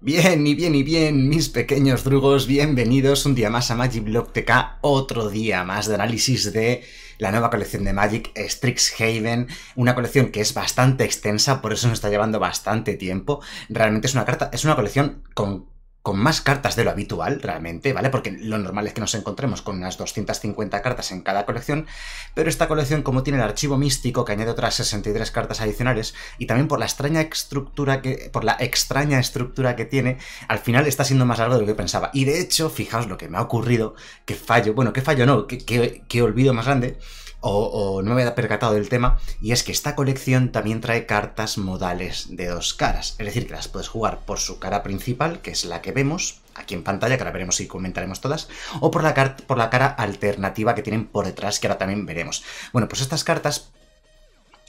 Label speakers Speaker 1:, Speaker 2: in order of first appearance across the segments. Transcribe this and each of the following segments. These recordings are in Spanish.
Speaker 1: Bien, y bien, y bien, mis pequeños drugos, bienvenidos un día más a Magic Block TK, otro día más de análisis de la nueva colección de Magic, Strixhaven, una colección que es bastante extensa, por eso nos está llevando bastante tiempo. Realmente es una carta, es una colección con con más cartas de lo habitual, realmente, ¿vale? Porque lo normal es que nos encontremos con unas 250 cartas en cada colección, pero esta colección, como tiene el archivo místico, que añade otras 63 cartas adicionales, y también por la extraña estructura que, por la extraña estructura que tiene, al final está siendo más largo de lo que pensaba. Y de hecho, fijaos lo que me ha ocurrido, que fallo, bueno, que fallo no, qué olvido más grande, o, no me había percatado del tema, y es que esta colección también trae cartas modales de dos caras, es decir, que las puedes jugar por su cara principal, que es la que vemos aquí en pantalla, que ahora veremos y comentaremos todas, o por la, por la cara alternativa que tienen por detrás, que ahora también veremos. Bueno, pues estas cartas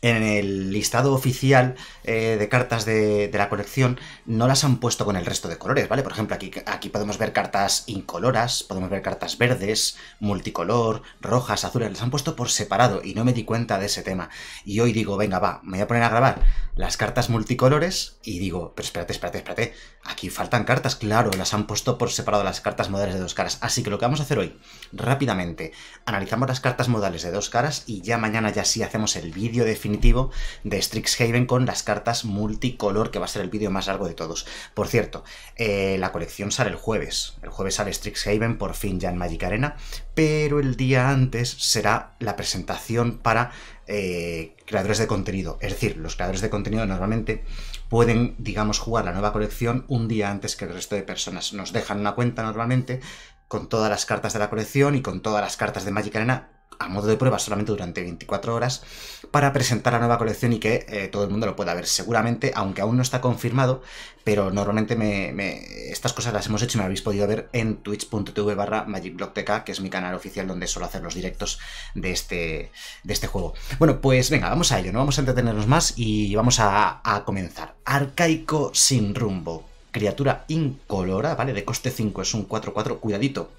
Speaker 1: en el listado oficial eh, de cartas de, la colección no las han puesto con el resto de colores, ¿vale? Por ejemplo, aquí, aquí podemos ver cartas incoloras, podemos ver cartas verdes, multicolor, rojas, azules, las han puesto por separado y no me di cuenta de ese tema. Y hoy digo, venga, va, me voy a poner a grabar las cartas multicolores y digo, pero espérate, espérate, espérate, aquí faltan cartas, claro, las han puesto por separado las cartas modales de dos caras, así que lo que vamos a hacer hoy, rápidamente, analizamos las cartas modales de dos caras y ya mañana ya sí hacemos el vídeo definitivo de Strixhaven con las cartas multicolor, que va a ser el vídeo más largo de todos. Por cierto, eh, la colección sale el jueves, el jueves sale Strixhaven por fin ya en Magic Arena, pero el día antes será la presentación para eh, creadores de contenido. Es decir, los creadores de contenido normalmente pueden, digamos, jugar la nueva colección un día antes que el resto de personas. Nos dejan una cuenta normalmente con todas las cartas de la colección y con todas las cartas de Magic Arena a modo de prueba solamente durante 24 horas para presentar la nueva colección y que eh, todo el mundo lo pueda ver. Seguramente, aunque aún no está confirmado, pero normalmente me, estas cosas las hemos hecho y me habéis podido ver en twitch.tv barra magicblocktk, que es mi canal oficial donde suelo hacer los directos de este, de este juego. Bueno, pues venga, vamos a ello, no vamos a entretenernos más y vamos a, a comenzar. Arcaico sin rumbo. Criatura incolora, ¿vale? De coste 5, es un 4-4, cuidadito.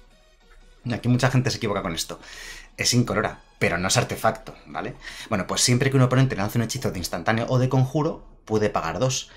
Speaker 1: Aquí mucha gente se equivoca con esto es incolora, pero no es artefacto, ¿vale? Bueno, pues siempre que un oponente lance un hechizo de instantáneo o de conjuro, puede pagar dos.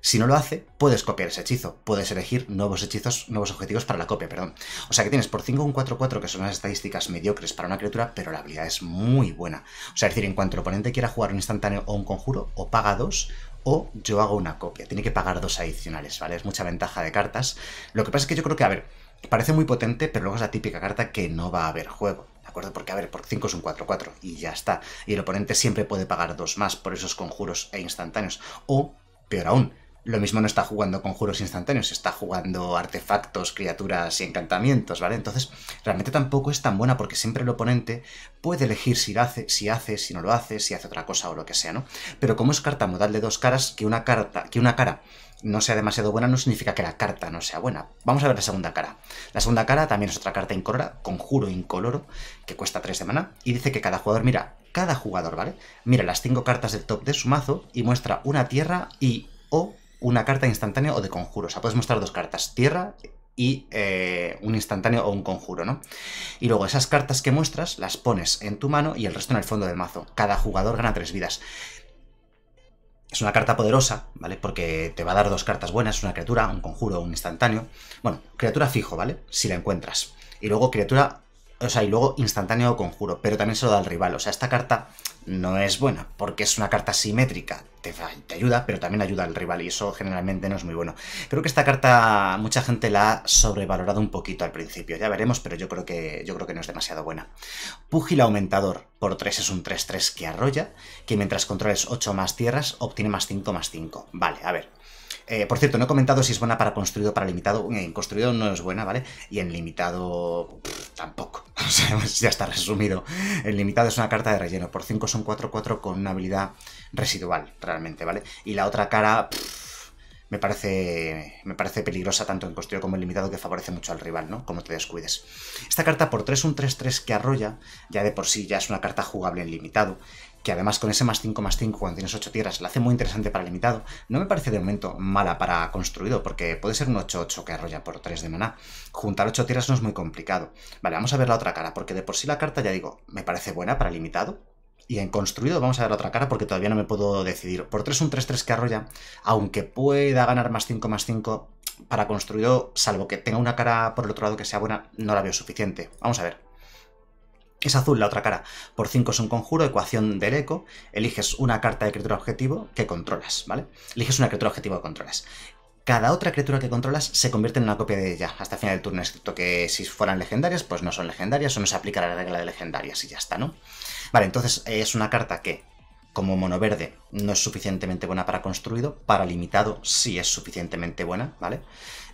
Speaker 1: Si no lo hace, puedes copiar ese hechizo, puedes elegir nuevos hechizos, nuevos objetivos para la copia, perdón. O sea que tienes por 5 un 4-4, que son unas estadísticas mediocres para una criatura, pero la habilidad es muy buena. O sea, es decir, en cuanto el oponente quiera jugar un instantáneo o un conjuro, o paga dos, o yo hago una copia. Tiene que pagar dos adicionales, ¿vale? Es mucha ventaja de cartas. Lo que pasa es que yo creo que, a ver, parece muy potente, pero luego es la típica carta que no va a haber juego. ¿De acuerdo? Porque, a ver, por 5 es un 4-4 y ya está. Y el oponente siempre puede pagar 2 más por esos conjuros e instantáneos. O, peor aún, lo mismo no está jugando conjuros instantáneos, está jugando artefactos, criaturas y encantamientos, ¿vale? Entonces, realmente tampoco es tan buena porque siempre el oponente puede elegir si lo hace, si hace, si no lo hace, si hace otra cosa o lo que sea, ¿no? Pero como es carta modal de dos caras, que una carta, que una cara no sea demasiado buena no significa que la carta no sea buena. Vamos a ver la segunda cara. La segunda cara también es otra carta incolora, conjuro incoloro, que cuesta 3 de mana y dice que cada jugador mira, cada jugador, ¿vale? Mira las 5 cartas del top de su mazo y muestra una tierra y o una carta instantánea o de conjuro. O sea, puedes mostrar dos cartas, tierra y eh, un instantáneo o un conjuro, ¿no? Y luego esas cartas que muestras las pones en tu mano y el resto en el fondo del mazo. Cada jugador gana tres vidas. Es una carta poderosa, ¿vale? Porque te va a dar dos cartas buenas, una criatura, un conjuro, un instantáneo. Bueno, criatura fijo, ¿vale? Si la encuentras. Y luego criatura, o sea, y luego instantáneo o conjuro, pero también se lo da al rival. O sea, esta carta no es buena porque es una carta simétrica te, ayuda, pero también ayuda al rival y eso generalmente no es muy bueno. Creo que esta carta mucha gente la ha sobrevalorado un poquito al principio, ya veremos, pero yo creo que, yo creo que no es demasiado buena. Púgil Aumentador por 3 es un 3-3 que arrolla, que mientras controles 8 más tierras obtiene más 5 más 5. Vale, a ver. Eh, por cierto, no he comentado si es buena para construido o para limitado. En eh, construido no es buena, ¿vale? Y en limitado tampoco. ya está resumido. El limitado es una carta de relleno. Por 5 son 4-4 con una habilidad residual, realmente, ¿vale? Y la otra cara... me parece, me parece peligrosa tanto en construido como en limitado que favorece mucho al rival, ¿no? Como te descuides. Esta carta por 3, un 3-3 que arrolla, ya de por sí ya es una carta jugable en limitado, que además con ese más 5 más 5 cuando tienes 8 tierras la hace muy interesante para limitado, no me parece de momento mala para construido, porque puede ser un 8-8 que arrolla por 3 de maná. Juntar 8 tierras no es muy complicado. Vale, vamos a ver la otra cara, porque de por sí la carta, ya digo, me parece buena para limitado, y en construido vamos a ver la otra cara porque todavía no me puedo decidir. Por 3 un 3-3 que arrolla, aunque pueda ganar más 5 más 5, para construido, salvo que tenga una cara por el otro lado que sea buena, no la veo suficiente. Vamos a ver. Es azul la otra cara. Por 5 es un conjuro, ecuación del eco. Eliges una carta de criatura objetivo que controlas, ¿vale? Eliges una criatura objetivo que controlas. Cada otra criatura que controlas se convierte en una copia de ella hasta el final del turno, excepto que si fueran legendarias, pues no son legendarias o no se aplica la regla de legendarias y ya está, ¿no? Vale, entonces es una carta que, como mono verde, no es suficientemente buena para construido, para limitado sí es suficientemente buena, ¿vale? vale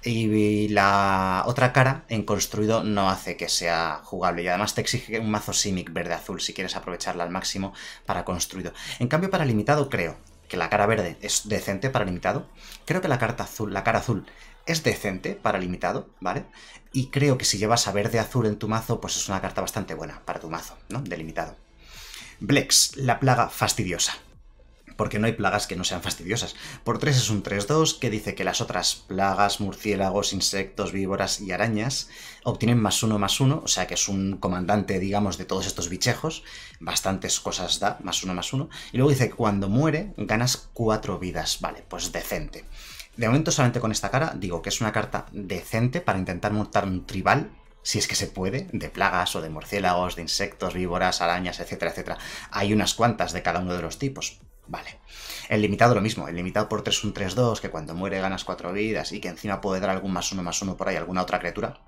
Speaker 1: y la otra cara en construido no hace que sea jugable. Y además te exige un mazo Simic verde-azul si quieres aprovecharla al máximo para construido. En cambio, para limitado creo que la cara verde es decente para limitado. Creo que la carta azul, la cara azul es decente para limitado, ¿vale? Y creo que si llevas a verde azul en tu mazo, pues es una carta bastante buena para tu mazo, ¿no? limitado Blex, la plaga fastidiosa porque no hay plagas que no sean fastidiosas. Por 3 es un 3-2 que dice que las otras plagas, murciélagos, insectos, víboras y arañas obtienen más 1 más 1, o sea que es un comandante, digamos, de todos estos bichejos, bastantes cosas da, más 1 más 1, y luego dice que cuando muere ganas 4 vidas, vale, pues decente. De momento solamente con esta cara digo que es una carta decente para intentar montar un tribal si es que se puede, de plagas o de murciélagos, de insectos, víboras, arañas, etcétera, etcétera. Hay unas cuantas de cada uno de los tipos. Vale. El limitado lo mismo, el limitado por 3 un 3-2, que cuando muere ganas 4 vidas y que encima puede dar algún más uno más uno por ahí, alguna otra criatura.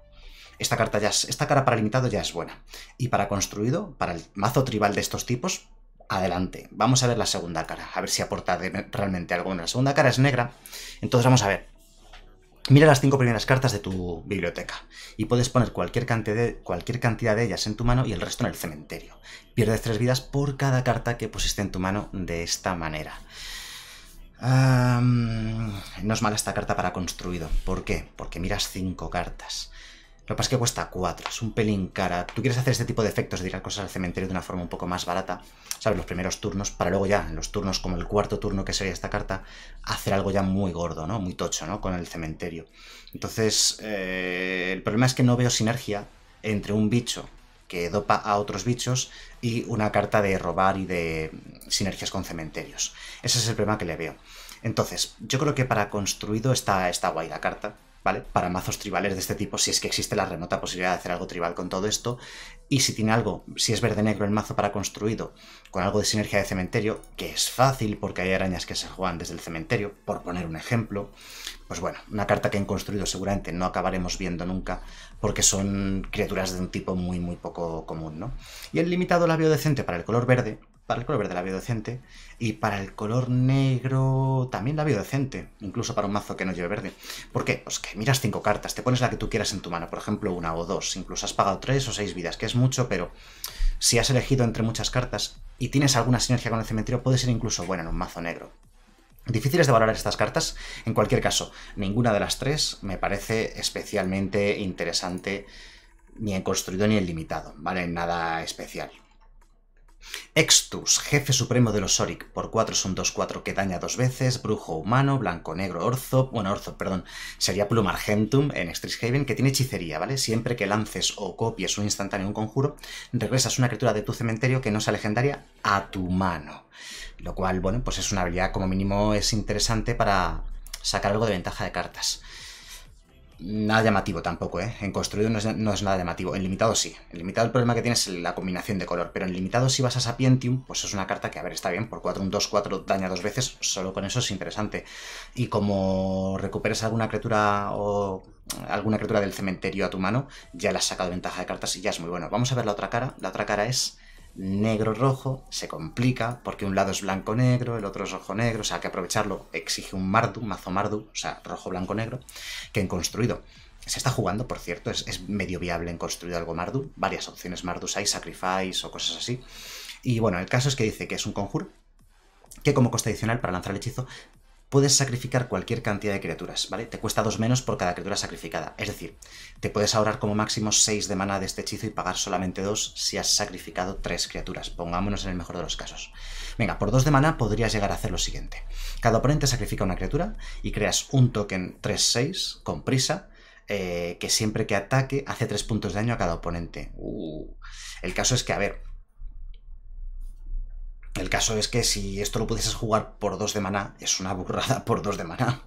Speaker 1: Esta carta ya esta cara para limitado ya es buena. Y para construido, para el mazo tribal de estos tipos, adelante. Vamos a ver la segunda cara, a ver si aporta realmente algo. La segunda cara es negra, entonces vamos a ver. Mira las cinco primeras cartas de tu biblioteca y puedes poner cualquier cantidad, de, ellas en tu mano y el resto en el cementerio. Pierdes tres vidas por cada carta que pusiste en tu mano de esta manera. no es mala esta carta para construido. ¿Por qué? Porque miras cinco cartas. Lo que pasa es que cuesta 4, es un pelín cara. Tú quieres hacer este tipo de efectos de tirar cosas al cementerio de una forma un poco más barata, ¿sabes? Los primeros turnos, para luego ya, en los turnos como el cuarto turno que sería esta carta, hacer algo ya muy gordo, ¿no? Muy tocho, ¿no? Con el cementerio. Entonces, eh, el problema es que no veo sinergia entre un bicho que dopa a otros bichos y una carta de robar y de sinergias con cementerios. Ese es el problema que le veo. Entonces, yo creo que para construido está, está guay la carta. ¿vale? Para mazos tribales de este tipo, si es que existe la remota posibilidad de hacer algo tribal con todo esto, y si tiene algo, si es verde-negro el mazo para construido, con algo de sinergia de cementerio, que es fácil porque hay arañas que se juegan desde el cementerio, por poner un ejemplo, pues bueno, una carta que en construido seguramente no acabaremos viendo nunca, porque son criaturas de un tipo muy, muy poco común, ¿no? Y el limitado labio decente para el color verde, el color verde la biodecente, Y para el color negro también la veo decente. Incluso para un mazo que no lleve verde. ¿Por qué? Pues que miras cinco cartas, te pones la que tú quieras en tu mano. Por ejemplo, una o dos. Incluso has pagado tres o seis vidas, que es mucho, pero si has elegido entre muchas cartas y tienes alguna sinergia con el cementerio, puede ser incluso buena en un mazo negro. Difíciles de valorar estas cartas, en cualquier caso, ninguna de las tres me parece especialmente interesante ni en construido ni en limitado, ¿vale? Nada especial. Extus, jefe supremo de los Oric, por 4 son 2-4 que daña dos veces, brujo humano, blanco negro, orzo, bueno, orzo, perdón, sería Plumargentum en Strixhaven, que tiene hechicería, ¿vale? Siempre que lances o copies un instantáneo un conjuro, regresas una criatura de tu cementerio que no sea legendaria a tu mano. Lo cual, bueno, pues es una habilidad como mínimo es interesante para sacar algo de ventaja de cartas nada llamativo tampoco, ¿eh? En construido no es, nada llamativo. En limitado sí. En limitado el problema que tienes es la combinación de color. Pero en limitado si vas a Sapientium, pues es una carta que, a ver, está bien. Por 4, un 2, 4 daña dos veces. Solo con eso es interesante. Y como recuperas alguna criatura o alguna criatura del cementerio a tu mano, ya la has sacado ventaja de cartas y ya es muy bueno. Vamos a ver la otra cara. La otra cara es negro-rojo, se complica porque un lado es blanco-negro, el otro es rojo-negro, o sea, que aprovecharlo exige un mardu, mazo mardu, o sea, rojo-blanco-negro, que en construido se está jugando, por cierto, es, medio viable en construido algo mardu, varias opciones mardus hay, sacrifice o cosas así. Y bueno, el caso es que dice que es un conjuro, que como coste adicional para lanzar el hechizo puedes sacrificar cualquier cantidad de criaturas, ¿vale? Te cuesta dos menos por cada criatura sacrificada. Es decir, te puedes ahorrar como máximo 6 de mana de este hechizo y pagar solamente 2 si has sacrificado 3 criaturas. Pongámonos en el mejor de los casos. Venga, por 2 de mana podrías llegar a hacer lo siguiente. Cada oponente sacrifica una criatura y creas un token 3-6 con prisa eh, que siempre que ataque hace 3 puntos de daño a cada oponente. Uh. El caso es que, a ver, el caso es que si esto lo pudieses jugar por dos de maná, es una burrada por dos de maná.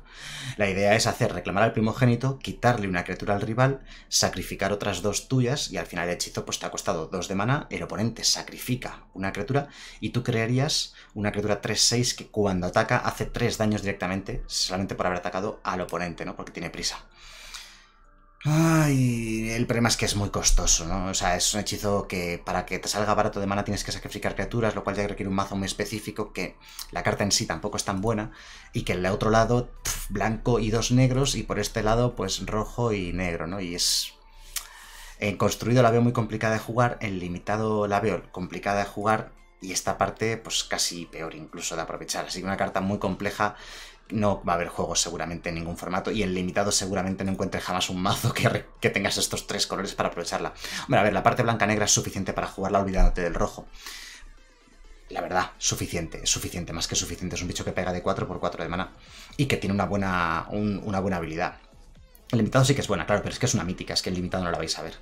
Speaker 1: La idea es hacer reclamar al primogénito, quitarle una criatura al rival, sacrificar otras dos tuyas y al final el hechizo pues te ha costado dos de maná, el oponente sacrifica una criatura y tú crearías una criatura 3-6 que cuando ataca hace tres daños directamente solamente por haber atacado al oponente, ¿no? Porque tiene prisa. Ay, el problema es que es muy costoso, ¿no? O sea, es un hechizo que para que te salga barato de mana tienes que sacrificar criaturas, lo cual ya requiere un mazo muy específico, que la carta en sí tampoco es tan buena, y que el otro lado, blanco y dos negros, y por este lado, pues rojo y negro, ¿no? Y es en construido la veo muy complicada de jugar, en limitado la veo complicada de jugar y esta parte pues casi peor incluso de aprovechar. Así que una carta muy compleja no va a haber juegos seguramente en ningún formato y el limitado seguramente no encuentre jamás un mazo que, tengas estos tres colores para aprovecharla. Hombre, a ver, la parte blanca-negra es suficiente para jugarla olvidándote del rojo. La verdad, suficiente, es suficiente, más que suficiente. Es un bicho que pega de 4 por 4 de mana y que tiene una buena, una buena habilidad. El limitado sí que es buena, claro, pero es que es una mítica, es que el limitado no la vais a ver.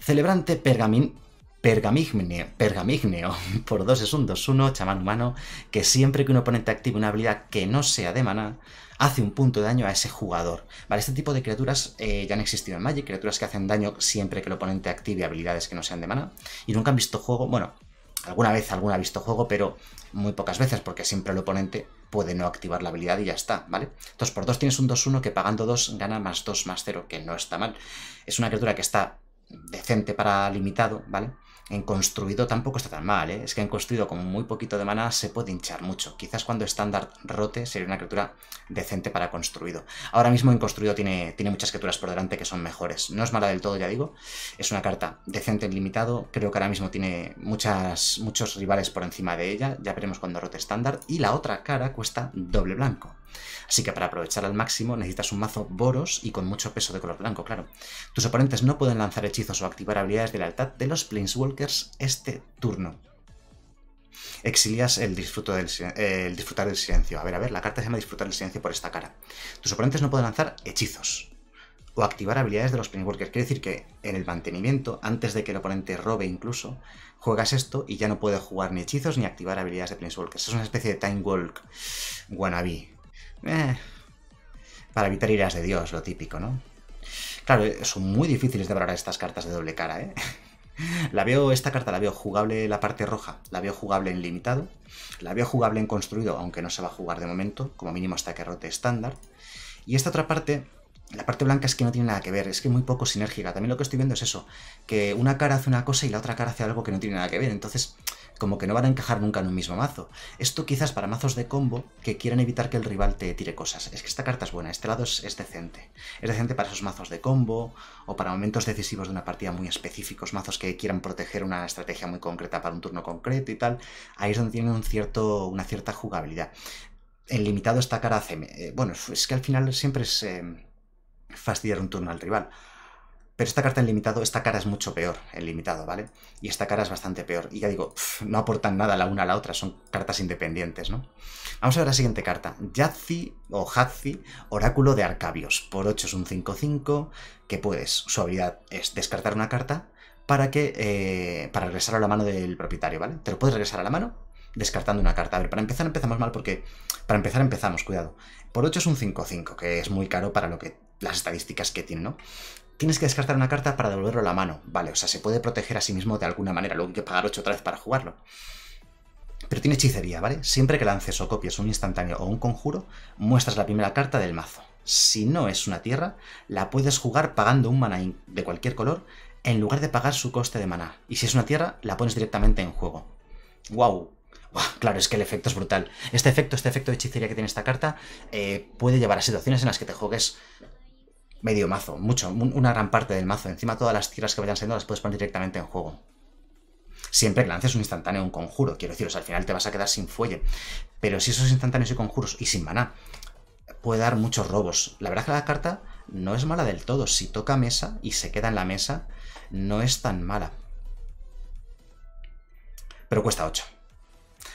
Speaker 1: Celebrante Pergamin Pergamigneo, pergamigneo, por 2 es un 2-1, chamán humano, que siempre que un oponente active una habilidad que no sea de mana, hace un punto de daño a ese jugador. Vale, este tipo de criaturas eh, ya han existido en Magic, criaturas que hacen daño siempre que el oponente active habilidades que no sean de mana, y nunca han visto juego, bueno, alguna vez alguna ha visto juego, pero muy pocas veces, porque siempre el oponente puede no activar la habilidad y ya está, ¿vale? Entonces por 2 tienes un 2-1 que pagando 2 gana más 2 más 0, que no está mal. Es una criatura que está decente para limitado, ¿vale? En construido tampoco está tan mal, ¿eh? Es que en construido con muy poquito de mana se puede hinchar mucho. Quizás cuando estándar rote sería una criatura decente para construido. Ahora mismo en construido tiene, tiene muchas criaturas por delante que son mejores. No es mala del todo, ya digo. Es una carta decente en limitado. Creo que ahora mismo tiene muchas, muchos rivales por encima de ella. Ya veremos cuando rote estándar. Y la otra cara cuesta doble blanco. Así que para aprovechar al máximo necesitas un mazo boros y con mucho peso de color blanco, claro. Tus oponentes no pueden lanzar hechizos o activar habilidades de lealtad de los Planeswalkers este turno. Exilias el, disfrutar del silencio. A ver, a ver, la carta se llama disfrutar del silencio por esta cara. Tus oponentes no pueden lanzar hechizos o activar habilidades de los Planeswalkers. Quiere decir que en el mantenimiento, antes de que el oponente robe incluso, juegas esto y ya no puede jugar ni hechizos ni activar habilidades de Planeswalkers. Es una especie de Time Walk wannabe. Eh. para evitar iras de Dios, lo típico, ¿no? Claro, eh, son muy difíciles de valorar estas cartas de doble cara, ¿eh? La veo, esta carta la veo jugable la parte roja, la veo jugable en limitado, la veo jugable en construido, aunque no se va a jugar de momento, como mínimo hasta que rote estándar. Y esta otra parte, la parte blanca es que no tiene nada que ver, es que muy poco sinérgica. También lo que estoy viendo es eso, que una cara hace una cosa y la otra cara hace algo que no tiene nada que ver. Entonces, como que no van a encajar nunca en un mismo mazo. Esto quizás para mazos de combo que quieran evitar que el rival te tire cosas. Es que esta carta es buena, este lado es, decente. Es decente para esos mazos de combo o para momentos decisivos de una partida muy específicos, mazos que quieran proteger una estrategia muy concreta para un turno concreto y tal. Ahí es donde tiene un cierto, una cierta jugabilidad. El limitado esta cara hace eh, bueno, es que al final siempre es eh, fastidiar un turno al rival. Pero esta carta en limitado, esta cara es mucho peor en limitado, ¿vale? Y esta cara es bastante peor. Y ya digo, no aportan nada la una a la otra, son cartas independientes, ¿no? Vamos a ver la siguiente carta. Yazzi o Hazzi, Oráculo de Arcabios. Por 8 es un 5-5, que puedes, su habilidad es descartar una carta para que eh, para regresar a la mano del propietario, ¿vale? Te lo puedes regresar a la mano descartando una carta. A ver, para empezar empezamos mal porque... Para empezar empezamos, cuidado. Por 8 es un 5-5, que es muy caro para lo que las estadísticas que tiene, ¿no? Tienes que descartar una carta para devolverlo a la mano. Vale, o sea, se puede proteger a sí mismo de alguna manera, luego hay que pagar 8 otra vez para jugarlo. Pero tiene hechicería, ¿vale? Siempre que lances o copies un instantáneo o un conjuro, muestras la primera carta del mazo. Si no es una tierra, la puedes jugar pagando un mana de cualquier color en lugar de pagar su coste de mana. Y si es una tierra, la pones directamente en juego. ¡Guau! claro, es que el efecto es brutal. Este efecto, este efecto de hechicería que tiene esta carta, eh, puede llevar a situaciones en las que te juegues medio mazo, mucho, una gran parte del mazo. Encima todas las tierras que vayan siendo las puedes poner directamente en juego. Siempre que lances un instantáneo o un conjuro, quiero deciros, al final te vas a quedar sin fuelle. Pero si esos instantáneos y conjuros y sin maná puede dar muchos robos. La verdad es que la carta no es mala del todo. Si toca mesa y se queda en la mesa, no es tan mala. Pero cuesta 8.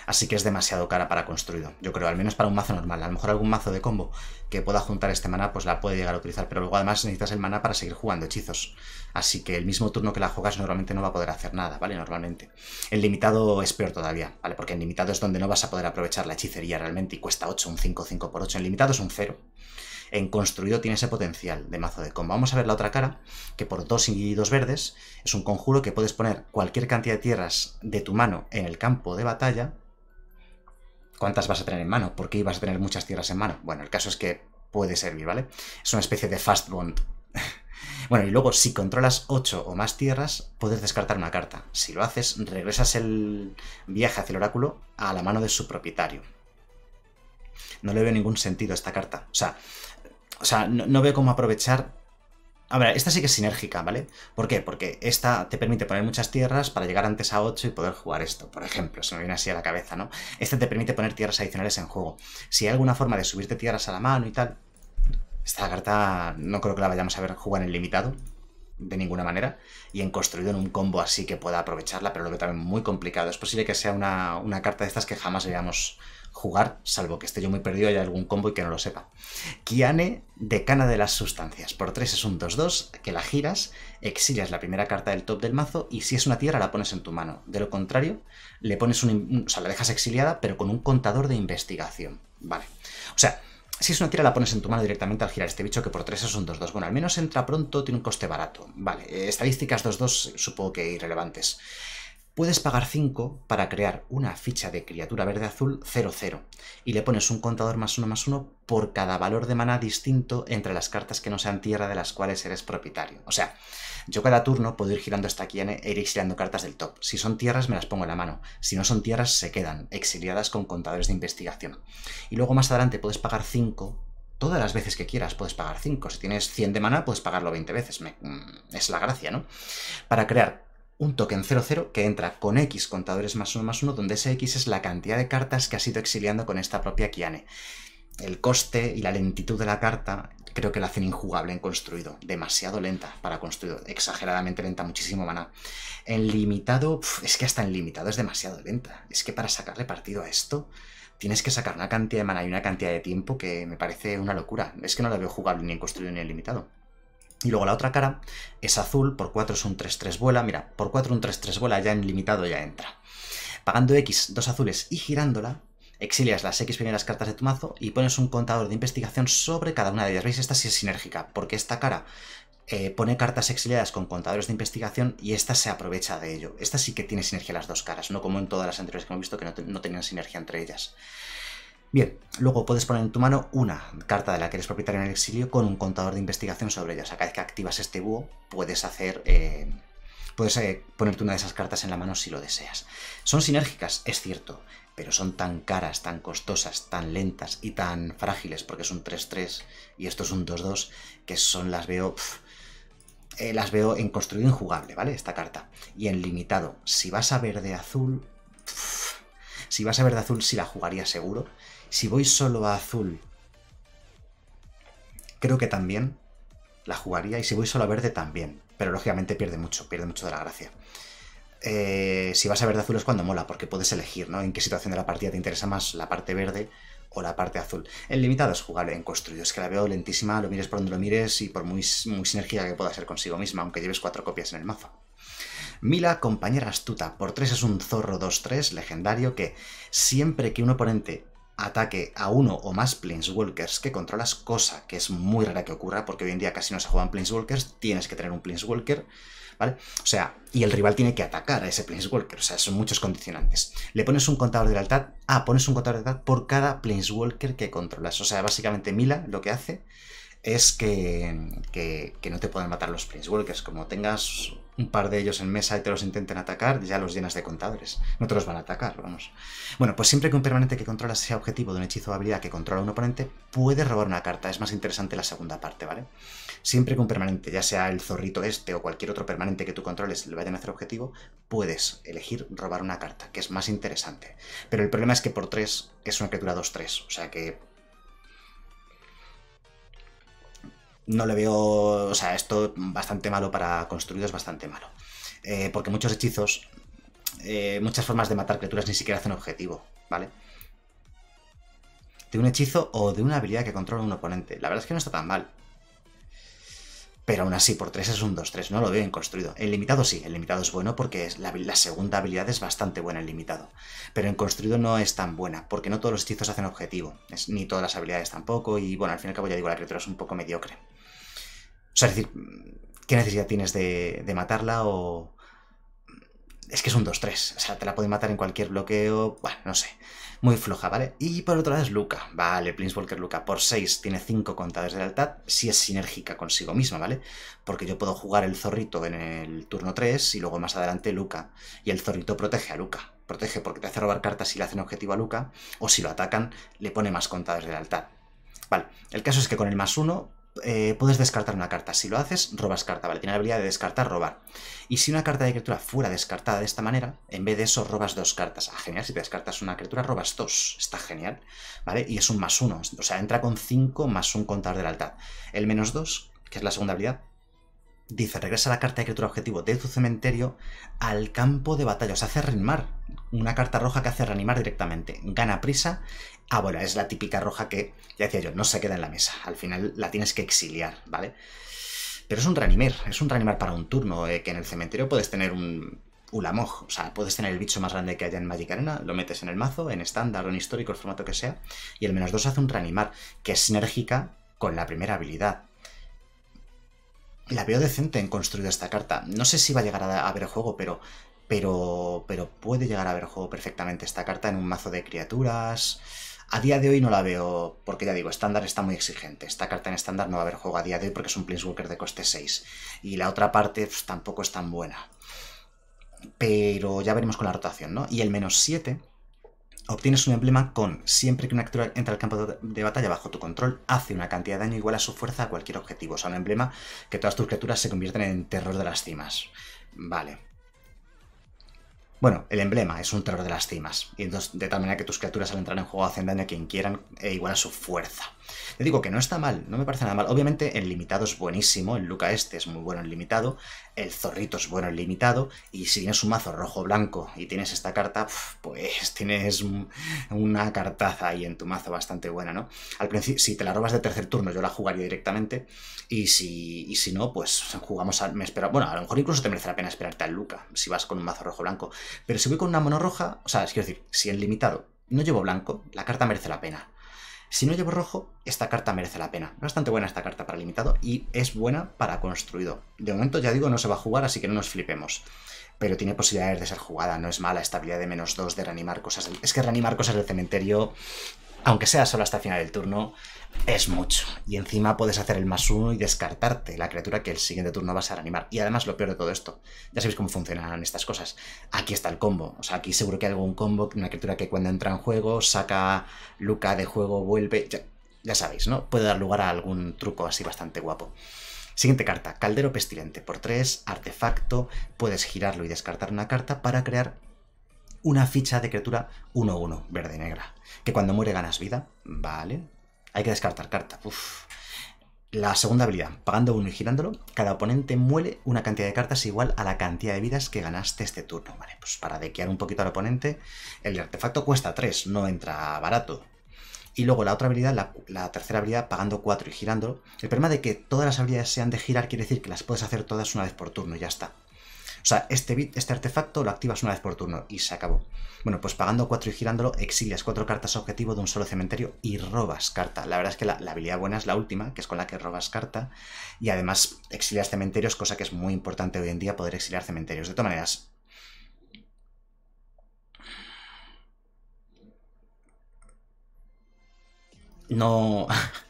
Speaker 1: Así que es demasiado cara para construido. Yo creo, al menos para un mazo normal. A lo mejor algún mazo de combo que pueda juntar este maná, pues la puede llegar a utilizar. Pero luego además necesitas el maná para seguir jugando hechizos. Así que el mismo turno que la juegas normalmente no va a poder hacer nada, ¿vale? Normalmente. El limitado es peor todavía, ¿vale? Porque en limitado es donde no vas a poder aprovechar la hechicería realmente y cuesta 8, un 5, 5 por 8. En limitado es un 0. En construido tiene ese potencial de mazo de combo. Vamos a ver la otra cara, que por dos y verdes es un conjuro que puedes poner cualquier cantidad de tierras de tu mano en el campo de batalla ¿Cuántas vas a tener en mano? ¿Por qué ibas a tener muchas tierras en mano? Bueno, el caso es que puede servir, ¿vale? Es una especie de fast bond. bueno, y luego si controlas 8 o más tierras, puedes descartar una carta. Si lo haces, regresas el viaje hacia el oráculo a la mano de su propietario. No le veo ningún sentido a esta carta. O sea, o sea no veo cómo aprovechar a ver, esta sí que es sinérgica, ¿vale? ¿Por qué? Porque esta te permite poner muchas tierras para llegar antes a 8 y poder jugar esto, por ejemplo, se me viene así a la cabeza, ¿no? Esta te permite poner tierras adicionales en juego. Si hay alguna forma de subirte tierras a la mano y tal, esta carta no creo que la vayamos a ver jugar en limitado, de ninguna manera, y en construido en un combo así que pueda aprovecharla, pero lo veo también muy complicado. Es posible que sea una, una carta de estas que jamás veamos jugar, salvo que esté yo muy perdido y haya algún combo y que no lo sepa. Kiane, decana de las sustancias. Por 3 es un 2-2, que la giras, exilias la primera carta del top del mazo y si es una tierra la pones en tu mano. De lo contrario, le pones un, o sea, la dejas exiliada, pero con un contador de investigación. Vale. O sea, si es una tierra la pones en tu mano directamente al girar este bicho, que por 3 es un 2-2. Bueno, al menos entra pronto, tiene un coste barato. Vale, eh, estadísticas 2-2 supongo que irrelevantes puedes pagar 5 para crear una ficha de criatura verde-azul 0-0 y le pones un contador más 1 más 1 por cada valor de maná distinto entre las cartas que no sean tierra de las cuales eres propietario. O sea, yo cada turno puedo ir girando hasta aquí e, e ir exiliando cartas del top. Si son tierras me las pongo en la mano, si no son tierras se quedan exiliadas con contadores de investigación. Y luego más adelante puedes pagar 5 todas las veces que quieras puedes pagar 5. Si tienes 100 de mana, puedes pagarlo 20 veces. Mm, es la gracia, ¿no? Para crear un token 0-0 que entra con X contadores más 1 más 1, donde ese X es la cantidad de cartas que ha sido exiliando con esta propia Kiane. El coste y la lentitud de la carta creo que la hacen injugable en construido. Demasiado lenta para construido. Exageradamente lenta, muchísimo maná. En limitado, es que hasta en limitado es demasiado lenta. Es que para sacarle partido a esto tienes que sacar una cantidad de maná y una cantidad de tiempo que me parece una locura. Es que no la veo jugable ni en construido ni en limitado. Y luego la otra cara es azul, por 4 es un 3-3 vuela, mira, por 4 un 3-3 vuela ya en limitado ya entra. Pagando X, dos azules y girándola, exilias las X primeras cartas de tu mazo y pones un contador de investigación sobre cada una de ellas. ¿Veis? Esta sí es sinérgica, porque esta cara eh, pone cartas exiliadas con contadores de investigación y esta se aprovecha de ello. Esta sí que tiene sinergia las dos caras, no como en todas las anteriores que hemos visto que no, no tenían sinergia entre ellas. Bien, luego puedes poner en tu mano una carta de la que eres propietario en el exilio con un contador de investigación sobre ella. O sea, cada vez que activas este búho, puedes hacer. Eh, puedes eh, ponerte una de esas cartas en la mano si lo deseas. Son sinérgicas, es cierto, pero son tan caras, tan costosas, tan lentas y tan frágiles, porque es un 3-3 y esto es un 2-2, que son las veo. Eh, las veo en construido injugable, ¿vale? Esta carta. Y en limitado. Si vas a ver de azul. si vas a ver de azul, si la jugaría seguro si voy solo a azul, creo que también la jugaría. Y si voy solo a verde, también. Pero lógicamente pierde mucho, pierde mucho de la gracia. Eh, si vas a verde azul es cuando mola, porque puedes elegir, ¿no? En qué situación de la partida te interesa más la parte verde o la parte azul. El limitado es jugable en construido, es que la veo lentísima, lo mires por donde lo mires y por muy, muy sinérgica que pueda ser consigo misma, aunque lleves cuatro copias en el mazo. Mila, compañera astuta, por 3 es un zorro 2-3 legendario que siempre que un oponente ataque a uno o más Planeswalkers que controlas, cosa que es muy rara que ocurra, porque hoy en día casi no se juegan Planeswalkers, tienes que tener un Planeswalker, ¿vale? O sea, y el rival tiene que atacar a ese Planeswalker, o sea, son muchos condicionantes. Le pones un contador de lealtad, ah, pones un contador de lealtad por cada Planeswalker que controlas, o sea, básicamente Mila lo que hace es que, que, no te puedan matar los Planeswalkers, como tengas un par de ellos en mesa y te los intenten atacar, ya los llenas de contadores. No te los van a atacar, vamos. Bueno, pues siempre que un permanente que controla sea objetivo de un hechizo o habilidad que controla un oponente, puedes robar una carta. Es más interesante la segunda parte, ¿vale? Siempre que un permanente, ya sea el zorrito este o cualquier otro permanente que tú controles, le vayan a hacer objetivo, puedes elegir robar una carta, que es más interesante. Pero el problema es que por 3 es una criatura 2-3, o sea que no le veo, o sea, esto bastante malo para construido es bastante malo. Eh, porque muchos hechizos, eh, muchas formas de matar criaturas ni siquiera hacen objetivo, ¿vale? De un hechizo o de una habilidad que controla un oponente. La verdad es que no está tan mal. Pero aún así, por 3 es un 2-3, no lo veo en construido. El limitado sí, el limitado es bueno porque es la, segunda habilidad es bastante buena en limitado. Pero en construido no es tan buena, porque no todos los hechizos hacen objetivo, ni todas las habilidades tampoco, y bueno, al fin y al cabo ya digo, la criatura es un poco mediocre. O sea, es decir, ¿qué necesidad tienes de, matarla o...? Es que es un 2-3, o sea, te la pueden matar en cualquier bloqueo, bueno, no sé. Muy floja, ¿vale? Y por otro lado es Luca, vale, Plainswalker Luca por 6 tiene 5 contadores de lealtad, si es sinérgica consigo misma, ¿vale? Porque yo puedo jugar el zorrito en el turno 3 y luego más adelante Luca, y el zorrito protege a Luca, protege porque te hace robar cartas si le hacen objetivo a Luca, o si lo atacan, le pone más contadores de lealtad. Vale, el caso es que con el más 1 eh, puedes descartar una carta. Si lo haces, robas carta, ¿vale? Tiene la habilidad de descartar, robar. Y si una carta de criatura fuera descartada de esta manera, en vez de eso robas dos cartas. Ah, genial, si te descartas una criatura, robas dos. Está genial, ¿vale? Y es un más uno. O sea, entra con cinco más un contador de altad El menos dos, que es la segunda habilidad, dice, regresa la carta de criatura objetivo de tu cementerio al campo de batalla. O sea, hace reanimar. Una carta roja que hace reanimar directamente. Gana prisa. Ah, bueno, es la típica roja que, ya decía yo, no se queda en la mesa. Al final la tienes que exiliar, ¿vale? Pero es un reanimar, es un reanimar para un turno, eh, que en el cementerio puedes tener un Ulamog, o sea, puedes tener el bicho más grande que haya en Magic Arena, lo metes en el mazo, en estándar en histórico, el formato que sea, y el menos 2 hace un reanimar, que es sinérgica con la primera habilidad la veo decente en construir esta carta. No sé si va a llegar a haber juego, pero, pero, pero puede llegar a haber juego perfectamente esta carta en un mazo de criaturas. A día de hoy no la veo, porque ya digo, estándar está muy exigente. Esta carta en estándar no va a haber juego a día de hoy porque es un Walker de coste 6. Y la otra parte pues, tampoco es tan buena. Pero ya veremos con la rotación, ¿no? Y el menos 7 Obtienes un emblema con siempre que una criatura entra al campo de batalla bajo tu control, hace una cantidad de daño igual a su fuerza a cualquier objetivo. O sea, un emblema que todas tus criaturas se convierten en terror de las cimas. Vale. Bueno, el emblema es un terror de las cimas. Y entonces, de tal manera que tus criaturas al entrar en juego hacen daño a quien quieran e igual a su fuerza. le digo que no está mal, no me parece nada mal. Obviamente, el limitado es buenísimo, el Luca este es muy bueno en limitado el zorrito es bueno limitado y si tienes un mazo rojo-blanco y tienes esta carta, pues tienes una cartaza ahí en tu mazo bastante buena, ¿no? Al principio, si te la robas de tercer turno, yo la jugaría directamente y si, si no, pues jugamos a... Me espero, bueno, a lo mejor incluso te merece la pena esperarte al Luca si vas con un mazo rojo-blanco, pero si voy con una mono roja, o sea, es quiero decir, si en limitado no llevo blanco, la carta merece la pena. Si no llevo rojo, esta carta merece la pena. Bastante buena esta carta para limitado y es buena para construido. De momento, ya digo, no se va a jugar, así que no nos flipemos. Pero tiene posibilidades de ser jugada, no es mala. Estabilidad de menos 2 de reanimar cosas. Es que reanimar cosas del cementerio aunque sea solo hasta el final del turno, es mucho. Y encima puedes hacer el más uno y descartarte la criatura que el siguiente turno vas a reanimar. Y además lo peor de todo esto, ya sabéis cómo funcionan estas cosas. Aquí está el combo. O sea, aquí seguro que hay algún combo, una criatura que cuando entra en juego saca Luca de juego, vuelve... Ya, ya sabéis, ¿no? Puede dar lugar a algún truco así bastante guapo. Siguiente carta, Caldero Pestilente. Por 3, artefacto, puedes girarlo y descartar una carta para crear una ficha de criatura 1-1, verde-negra, que cuando muere ganas vida, vale. Hay que descartar carta, La segunda habilidad, pagando uno y girándolo, cada oponente muele una cantidad de cartas igual a la cantidad de vidas que ganaste este turno. Vale, pues para dequear un poquito al oponente, el artefacto cuesta 3, no entra barato. Y luego la otra habilidad, la, tercera habilidad, pagando 4 y girándolo. El problema de que todas las habilidades sean de girar quiere decir que las puedes hacer todas una vez por turno y ya está. O sea, este este artefacto lo activas una vez por turno y se acabó. Bueno, pues pagando 4 y girándolo, exilias 4 cartas objetivo de un solo cementerio y robas carta. La verdad es que la, habilidad buena es la última, que es con la que robas carta. Y además exilias cementerios, cosa que es muy importante hoy en día poder exiliar cementerios. De todas maneras... No...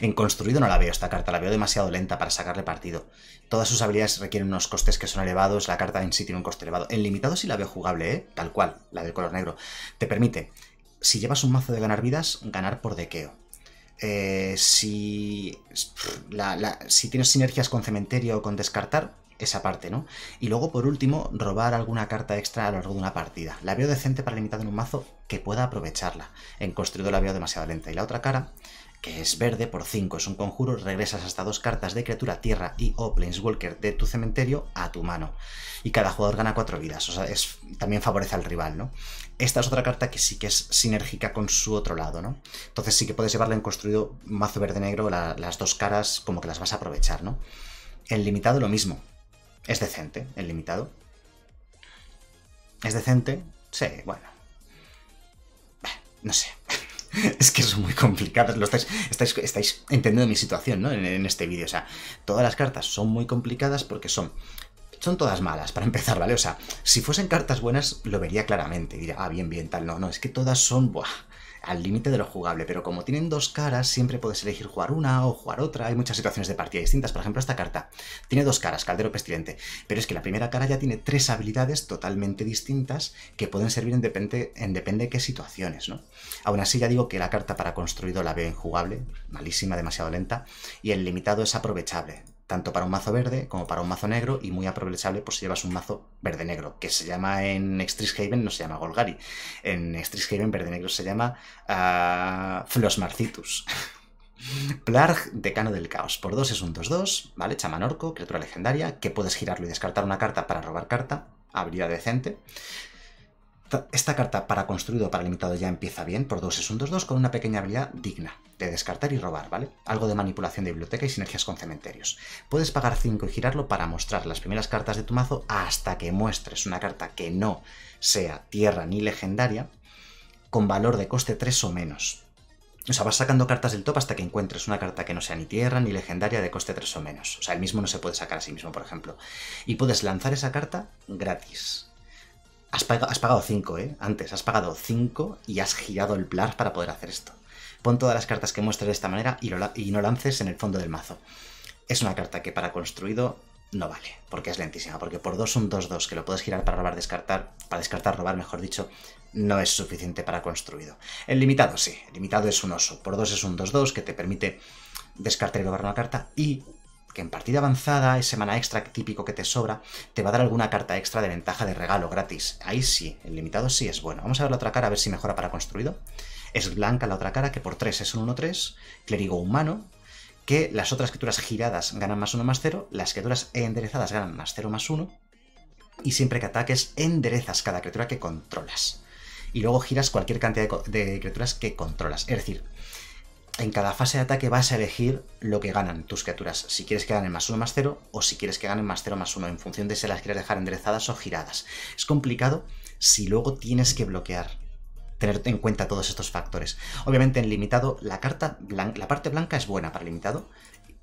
Speaker 1: En construido no la veo esta carta, la veo demasiado lenta para sacarle partido. Todas sus habilidades requieren unos costes que son elevados, la carta en sí tiene un coste elevado. En limitado sí la veo jugable, ¿eh? tal cual, la del color negro. Te permite, si llevas un mazo de ganar vidas, ganar por dequeo. Eh, si, si tienes sinergias con cementerio o con descartar, esa parte, ¿no? Y luego, por último, robar alguna carta extra a lo largo de una partida. La veo decente para limitado en un mazo que pueda aprovecharla. En construido la veo demasiado lenta. Y la otra cara que es verde por 5, es un conjuro, regresas hasta dos cartas de criatura tierra y o oh, planeswalker de tu cementerio a tu mano. Y cada jugador gana 4 vidas, o sea, es, también favorece al rival, ¿no? Esta es otra carta que sí que es sinérgica con su otro lado, ¿no? Entonces sí que puedes llevarla en construido mazo verde-negro, las dos caras como que las vas a aprovechar, ¿no? En limitado lo mismo, es decente, el limitado. ¿Es decente? Sí, bueno. No sé. es que son muy complicadas. Lo estáis, entendiendo mi situación, ¿no? En, este vídeo. O sea, todas las cartas son muy complicadas porque son son todas malas, para empezar, ¿vale? O sea, si fuesen cartas buenas, lo vería claramente. Diría, ah, bien, bien, tal. No, no, es que todas son, buah, al límite de lo jugable, pero como tienen dos caras, siempre puedes elegir jugar una o jugar otra. Hay muchas situaciones de partida distintas. Por ejemplo, esta carta tiene dos caras, Caldero Pestilente, pero es que la primera cara ya tiene tres habilidades totalmente distintas que pueden servir en depende, en depende de qué situaciones, ¿no? Aún así, ya digo que la carta para construido la veo injugable, malísima, demasiado lenta, y el limitado es aprovechable tanto para un mazo verde como para un mazo negro y muy aprovechable por si llevas un mazo verde-negro, que se llama en Haven no se llama Golgari, en Haven verde-negro se llama ah, Flosmarcitus. Plarg, decano del caos. Por 2 es un 2-2, ¿vale? Chamanorco, criatura legendaria, que puedes girarlo y descartar una carta para robar carta, habilidad decente. Esta carta para construido para limitado ya empieza bien por 2 es un 2-2 con una pequeña habilidad digna de descartar y robar, ¿vale? Algo de manipulación de biblioteca y sinergias con cementerios. Puedes pagar 5 y girarlo para mostrar las primeras cartas de tu mazo hasta que muestres una carta que no sea tierra ni legendaria con valor de coste 3 o menos. O sea, vas sacando cartas del top hasta que encuentres una carta que no sea ni tierra ni legendaria de coste 3 o menos. O sea, el mismo no se puede sacar a sí mismo, por ejemplo. Y puedes lanzar esa carta gratis Has pagado, 5, ¿eh? Antes, has pagado 5 y has girado el Blar para poder hacer esto. Pon todas las cartas que muestres de esta manera y, y no lances en el fondo del mazo. Es una carta que para construido no vale, porque es lentísima, porque por 2 un 2-2 que lo puedes girar para robar, descartar, para descartar, robar, mejor dicho, no es suficiente para construido. El limitado sí, el limitado es un oso, por 2 es un 2-2 que te permite descartar y robar una carta y que en partida avanzada, ese semana extra típico que te sobra, te va a dar alguna carta extra de ventaja de regalo gratis. Ahí sí, el limitado sí es bueno. Vamos a ver la otra cara, a ver si mejora para construido. Es blanca la otra cara, que por 3 es un 1-3, clérigo humano, que las otras criaturas giradas ganan más 1 más 0, las criaturas enderezadas ganan más 0 más 1, y siempre que ataques enderezas cada criatura que controlas. Y luego giras cualquier cantidad de criaturas que controlas. Es decir, en cada fase de ataque vas a elegir lo que ganan tus criaturas. Si quieres que ganen más uno más cero o si quieres que ganen más cero más uno en función de si las quieres dejar enderezadas o giradas. Es complicado si luego tienes que bloquear. Tener en cuenta todos estos factores. Obviamente en limitado la carta la parte blanca es buena para limitado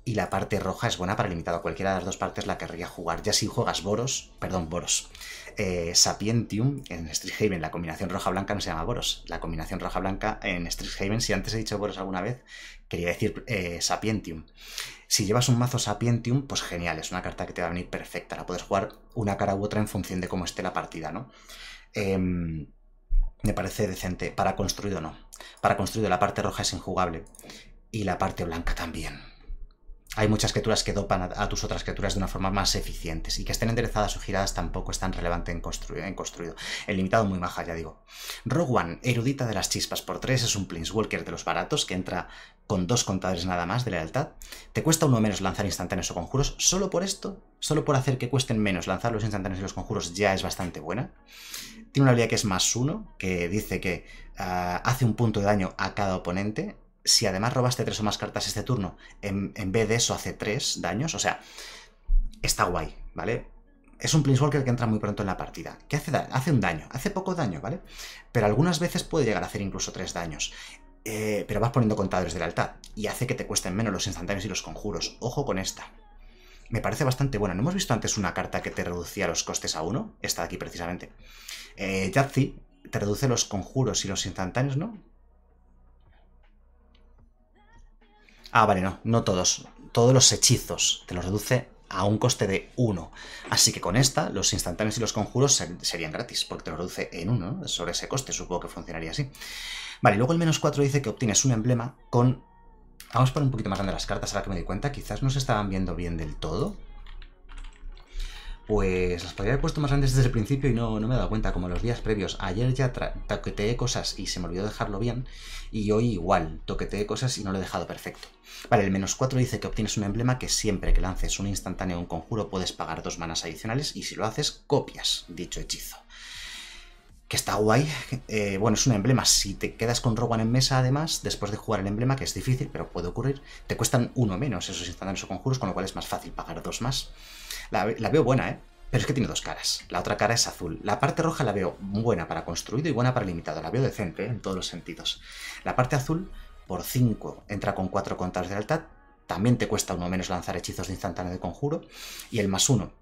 Speaker 1: y la parte roja es buena para limitado. Cualquiera de las dos partes la querría jugar. Ya si juegas Boros, perdón, Boros, eh, Sapientium en Strixhaven. La combinación roja-blanca no se llama Boros. La combinación roja-blanca en Strixhaven, si antes he dicho Boros alguna vez, quería decir eh, Sapientium. Si llevas un mazo Sapientium, pues genial, es una carta que te va a venir perfecta. La puedes jugar una cara u otra en función de cómo esté la partida, ¿no? Em, me parece decente. Para construido no. Para construido la parte roja es injugable. Y la parte blanca también hay muchas criaturas que dopan a, tus otras criaturas de una forma más eficiente y que estén enderezadas o giradas tampoco es tan relevante en, construido. El limitado muy baja ya digo. Rogue One, erudita de las chispas por 3, es un Planeswalker de los baratos que entra con dos contadores nada más de lealtad. Te cuesta uno menos lanzar instantáneos o conjuros. Solo por esto, solo por hacer que cuesten menos lanzar los instantáneos y los conjuros ya es bastante buena. Tiene una habilidad que es más uno, que dice que ah, hace un punto de daño a cada oponente si además robaste tres o más cartas este turno, en, vez de eso hace tres daños, o sea, está guay, ¿vale? Es un Walker que entra muy pronto en la partida, ¿Qué hace, hace un daño, hace poco daño, ¿vale? Pero algunas veces puede llegar a hacer incluso tres daños. Eh, pero vas poniendo contadores de lealtad y hace que te cuesten menos los instantáneos y los conjuros. Ojo con esta. Me parece bastante buena. ¿No hemos visto antes una carta que te reducía los costes a uno? Esta de aquí precisamente. Eh, te reduce los conjuros y los instantáneos, ¿no? Ah, vale, no, no todos. Todos los hechizos te los reduce a un coste de 1. Así que con esta, los instantáneos y los conjuros serían gratis, porque te los reduce en 1 sobre ese coste, supongo que funcionaría así. Vale, luego el menos 4 dice que obtienes un emblema con... Vamos a poner un poquito más grande las cartas, ahora que me di cuenta, quizás no se estaban viendo bien del todo pues las podría haber puesto más antes desde el principio y no, me he dado cuenta, como los días previos. Ayer ya toqueteé cosas y se me olvidó dejarlo bien, y hoy igual, toqueteé cosas y no lo he dejado perfecto. Vale, el menos 4 dice que obtienes un emblema que siempre que lances un instantáneo o un conjuro puedes pagar dos manas adicionales y si lo haces, copias dicho hechizo. Que está guay. Eh, bueno, es un emblema. Si te quedas con Rowan en mesa, además, después de jugar el emblema, que es difícil, pero puede ocurrir, te cuestan uno menos esos instantáneos o conjuros, con lo cual es más fácil pagar dos más. La, veo buena, ¿eh? Pero es que tiene dos caras. La otra cara es azul. La parte roja la veo buena para construido y buena para limitado. La veo decente ¿eh? en todos los sentidos. La parte azul, por 5, entra con 4 contados de lealtad. También te cuesta uno menos lanzar hechizos de instantáneo de conjuro. Y el más 1,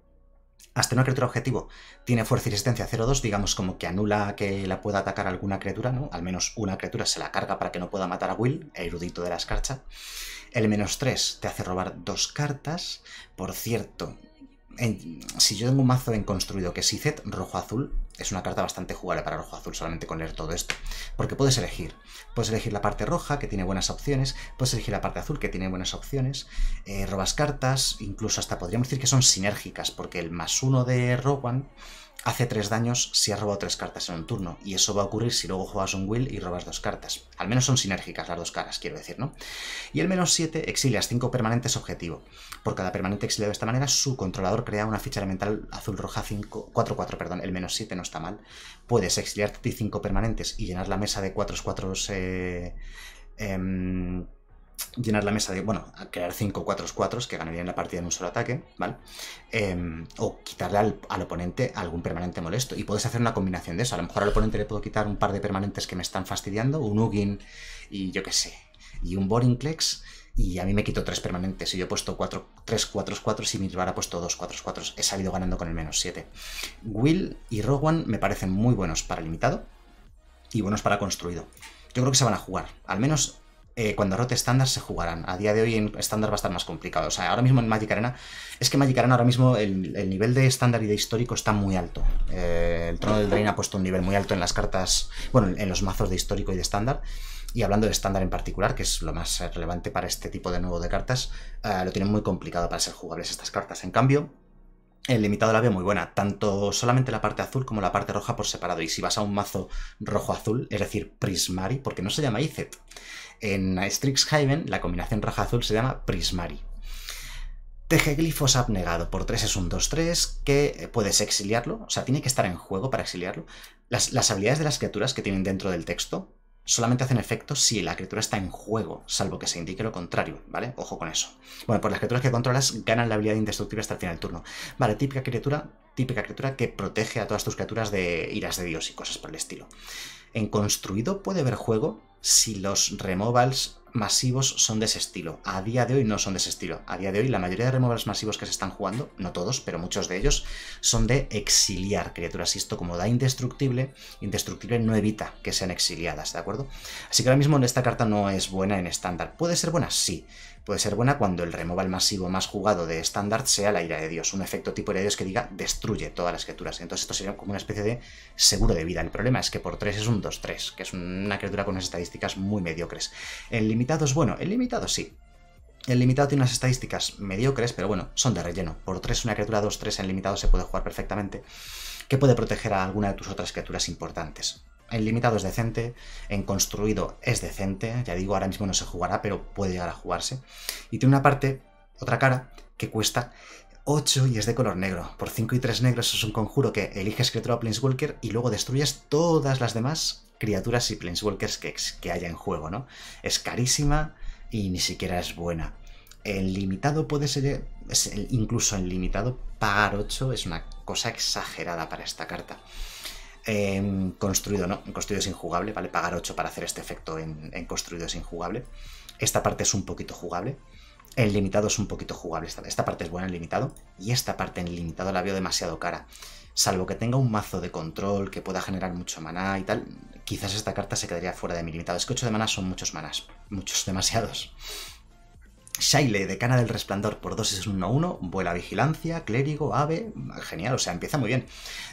Speaker 1: hasta una criatura objetivo tiene fuerza y resistencia 0-2, digamos como que anula que la pueda atacar alguna criatura, ¿no? Al menos una criatura se la carga para que no pueda matar a Will, erudito de la escarcha. El menos 3 te hace robar dos cartas. Por cierto, si yo tengo un mazo en construido que es set rojo-azul, es una carta bastante jugable para rojo-azul solamente con leer todo esto. Porque puedes elegir. Puedes elegir la parte roja, que tiene buenas opciones. Puedes elegir la parte azul, que tiene buenas opciones. Eh, robas cartas, incluso hasta podríamos decir que son sinérgicas, porque el más uno de Rowan hace tres daños si has robado tres cartas en un turno, y eso va a ocurrir si luego juegas un Will y robas dos cartas. Al menos son sinérgicas las dos caras, quiero decir, ¿no? Y el menos 7 exilias cinco permanentes objetivo. Por cada permanente exiliado de esta manera, su controlador crea una ficha elemental azul-roja 4-4, perdón, el menos 7 no está mal. Puedes exiliarte cinco permanentes y llenar la mesa de 4-4 eh, em, llenar la mesa de, bueno, crear 5 4 4 que ganarían la partida en un solo ataque, ¿vale? Em, o quitarle al, oponente algún permanente molesto. Y puedes hacer una combinación de eso. A lo mejor al oponente le puedo quitar un par de permanentes que me están fastidiando, un Ugin y yo qué sé, y un Borinclex. Y a mí me quito tres permanentes. Y yo he puesto 4, 3 4 4 y mi rival ha puesto 2 4 4 He salido ganando con el menos 7. Will y Rowan me parecen muy buenos para limitado y buenos para construido. Yo creo que se van a jugar. Al menos eh, cuando rote estándar se jugarán. A día de hoy en estándar va a estar más complicado. O sea, ahora mismo en Magic Arena, es que Magic Arena ahora mismo el, nivel de estándar y de histórico está muy alto. Eh, el trono del Drain ha puesto un nivel muy alto en las cartas, bueno, en los mazos de histórico y de estándar. Y hablando de estándar en particular, que es lo más eh, relevante para este tipo de nuevo de cartas, lo tienen muy complicado para ser jugables estas cartas. En cambio, el limitado la veo muy buena, tanto solamente la parte azul como la parte roja por separado. Y si vas a un mazo rojo-azul, es decir, Prismari, porque no se llama Izet, en Strixhaven, la combinación raja azul se llama Prismari. Tejeglifos abnegado por 3 es un 2-3 que puedes exiliarlo, o sea, tiene que estar en juego para exiliarlo. Las, habilidades de las criaturas que tienen dentro del texto solamente hacen efecto si la criatura está en juego, salvo que se indique lo contrario, ¿vale? Ojo con eso. Bueno, pues las criaturas que controlas ganan la habilidad indestructible hasta el final del turno. Vale, típica criatura, típica criatura que protege a todas tus criaturas de iras de dios y cosas por el estilo. En construido puede haber juego si los removals masivos son de ese estilo. A día de hoy no son de ese estilo. A día de hoy la mayoría de removals masivos que se están jugando, no todos, pero muchos de ellos, son de exiliar criaturas. Y esto como da indestructible, indestructible no evita que sean exiliadas, ¿de acuerdo? Así que ahora mismo esta carta no es buena en estándar. ¿Puede ser buena? Sí puede ser buena cuando el removal masivo más jugado de estándar sea la ira de Dios, un efecto tipo ira de Dios que diga destruye todas las criaturas. Entonces esto sería como una especie de seguro de vida. El problema es que por 3 es un 2-3, que es una criatura con unas estadísticas muy mediocres. El limitado es bueno, el limitado sí, el limitado tiene unas estadísticas mediocres, pero bueno, son de relleno. Por 3, una criatura 2-3 en limitado se puede jugar perfectamente, que puede proteger a alguna de tus otras criaturas importantes. En limitado es decente, en construido es decente, ya digo, ahora mismo no se jugará, pero puede llegar a jugarse. Y tiene una parte, otra cara, que cuesta 8 y es de color negro. Por 5 y 3 negros es un conjuro que eliges criatura o Planeswalker y luego destruyes todas las demás criaturas y Planeswalkers que, que haya en juego, ¿no? Es carísima y ni siquiera es buena. En limitado puede ser, incluso en limitado, pagar 8 es una cosa exagerada para esta carta. Eh, construido no, construido es injugable, ¿vale? Pagar 8 para hacer este efecto en, construido es injugable. Esta parte es un poquito jugable. En limitado es un poquito jugable. Esta, esta parte es buena en limitado. Y esta parte en limitado la veo demasiado cara. Salvo que tenga un mazo de control que pueda generar mucho maná y tal, quizás esta carta se quedaría fuera de mi limitado. Es que 8 de maná son muchos manás. Muchos, demasiados. Shaile, decana del resplandor, por 2 es 1-1, vuela vigilancia, clérigo, ave, genial, o sea, empieza muy bien.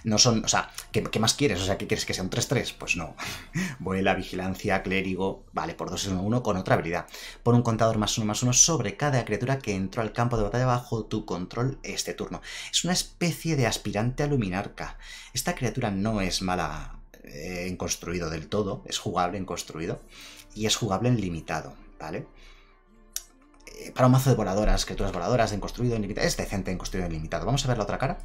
Speaker 1: No son, o sea, ¿qué, más quieres? O sea, ¿qué quieres que sea un 3-3? Pues no. vuela, vigilancia, clérigo, vale, por 2 es 1-1 con otra habilidad. Por un contador más 1 más 1 sobre cada criatura que entró al campo de batalla bajo tu control este turno. Es una especie de aspirante a luminarca. Esta criatura no es mala eh, en construido del todo, es jugable en construido y es jugable en limitado, ¿vale? Eh, para un mazo de voladoras, criaturas voladoras, en construido, en limitado. Es decente en construido, en limitado. Vamos a ver la otra cara.